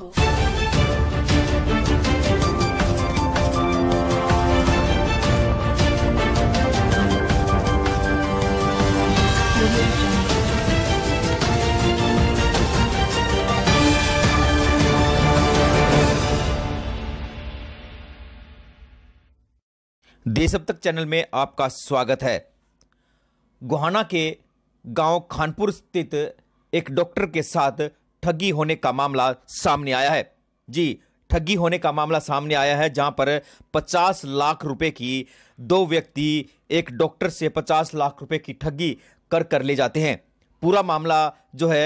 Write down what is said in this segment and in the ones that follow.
jungle. देश अब तक चैनल में आपका स्वागत है गोहाना के गांव खानपुर स्थित एक डॉक्टर के साथ ठगी होने का मामला सामने आया है जी ठगी होने का मामला सामने आया है जहां पर 50 लाख रुपए की दो व्यक्ति एक डॉक्टर से 50 लाख रुपए की ठगी कर कर ले जाते हैं पूरा मामला जो है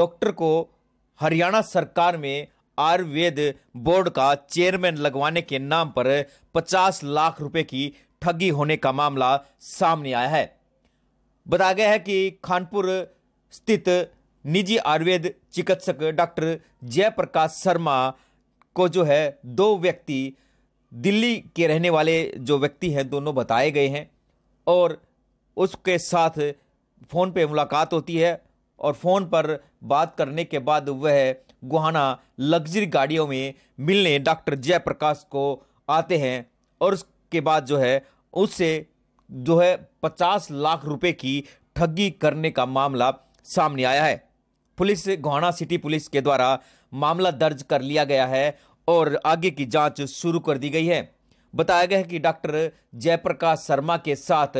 डॉक्टर को हरियाणा सरकार में आयुर्वेद बोर्ड का चेयरमैन लगवाने के नाम पर 50 लाख रुपए की ठगी होने का मामला सामने आया है बताया गया है कि खानपुर स्थित निजी आयुर्वेद चिकित्सक डॉक्टर जयप्रकाश शर्मा को जो है दो व्यक्ति दिल्ली के रहने वाले जो व्यक्ति हैं दोनों बताए गए हैं और उसके साथ फ़ोन पे मुलाकात होती है और फ़ोन पर बात करने के बाद वह गुहाना लग्जरी गाड़ियों में मिलने डॉक्टर जयप्रकाश को आते हैं और उसके बाद जो है उससे जो है पचास लाख रुपए की ठगी करने का मामला सामने आया है पुलिस गोहाना सिटी पुलिस के द्वारा मामला दर्ज कर लिया गया है और आगे की जांच शुरू कर दी गई है बताया गया है कि डॉक्टर जयप्रकाश शर्मा के साथ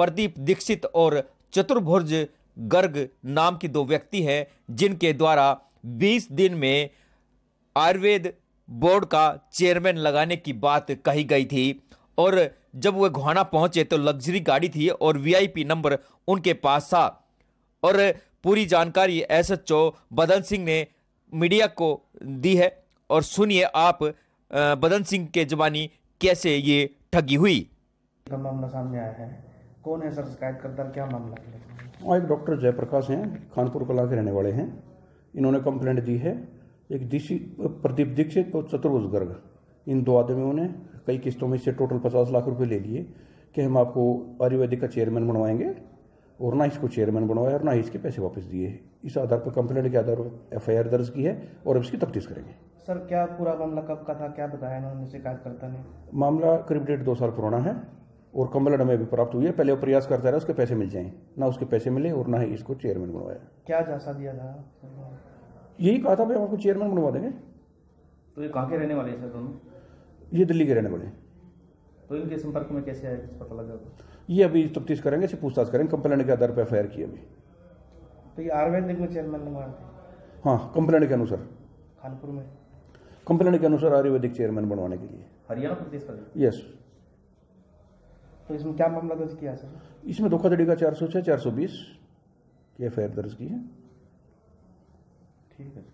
प्रदीप दीक्षित और चतुर्भुज गर्ग नाम की दो व्यक्ति हैं जिनके द्वारा 20 दिन में आयुर्वेद बोर्ड का चेयरमैन लगाने की बात कही गई थी और जब वे घोहाना पहुंचे तो लग्जरी गाड़ी थी और वीआईपी नंबर उनके पास था और पूरी जानकारी एस एच ओ बदन सिंह ने मीडिया को दी है और सुनिए आप बदन सिंह के जबानी कैसे ये ठगी हुई मामला सामने आया है कौन है सर शिकायत करता क्या मामला है हाँ, एक डॉक्टर जयप्रकाश हैं खानपुर कला के रहने वाले हैं इन्होंने कंप्लेंट दी है एक दीक्षित प्रदीप दीक्षित और चतुर्भुज गर्ग इन दो आदमियों ने कई किस्तों में से टोटल पचास लाख रुपए ले लिए कि हम आपको आयुर्वेदिक का चेयरमैन बनवाएंगे और ना इसको चेयरमैन बनवाया और ना इसके पैसे वापस दिए इस आधार पर कंप्लेंट के आधार पर एफ दर्ज की है और इसकी तफ्तीश करेंगे सर क्या पूरा मामला कब का था क्या बताया इन्होंने शिकायतकर्ता ने मामला करीब डेढ़ दो साल पुराना है और कंप्लेंट हमें भी प्राप्त हुई है पहले वो प्रयास करता रहा उसके पैसे मिल जाएं ना उसके पैसे मिले और ना ही इसको चेयरमैन बनवाया क्या जासा दिया था यही कहा था भाई आपको चेयरमैन बनवा देंगे तो ये कहाँ के रहने वाले हैं सर दोनों ये दिल्ली के रहने वाले हैं तो इनके संपर्क में कैसे आए पता लगा ये अभी तफ्तीश करेंगे इसे पूछताछ करेंगे कंप्लेंट के आधार पर एफ आई आर की अभी तो ये आयुर्वेदिक को चेयरमैन ने हाँ कंप्लेंट के अनुसार खानपुर में कंप्लेंट के अनुसार आयुर्वेदिक चेयरमैन बनवाने के लिए हरियाणा प्रदेश यस तो इसमें क्या मामला दर्ज किया सर इसमें धोखाधड़ी का चार सौ छः चार सौ बीस की एफ दर्ज की है ठीक है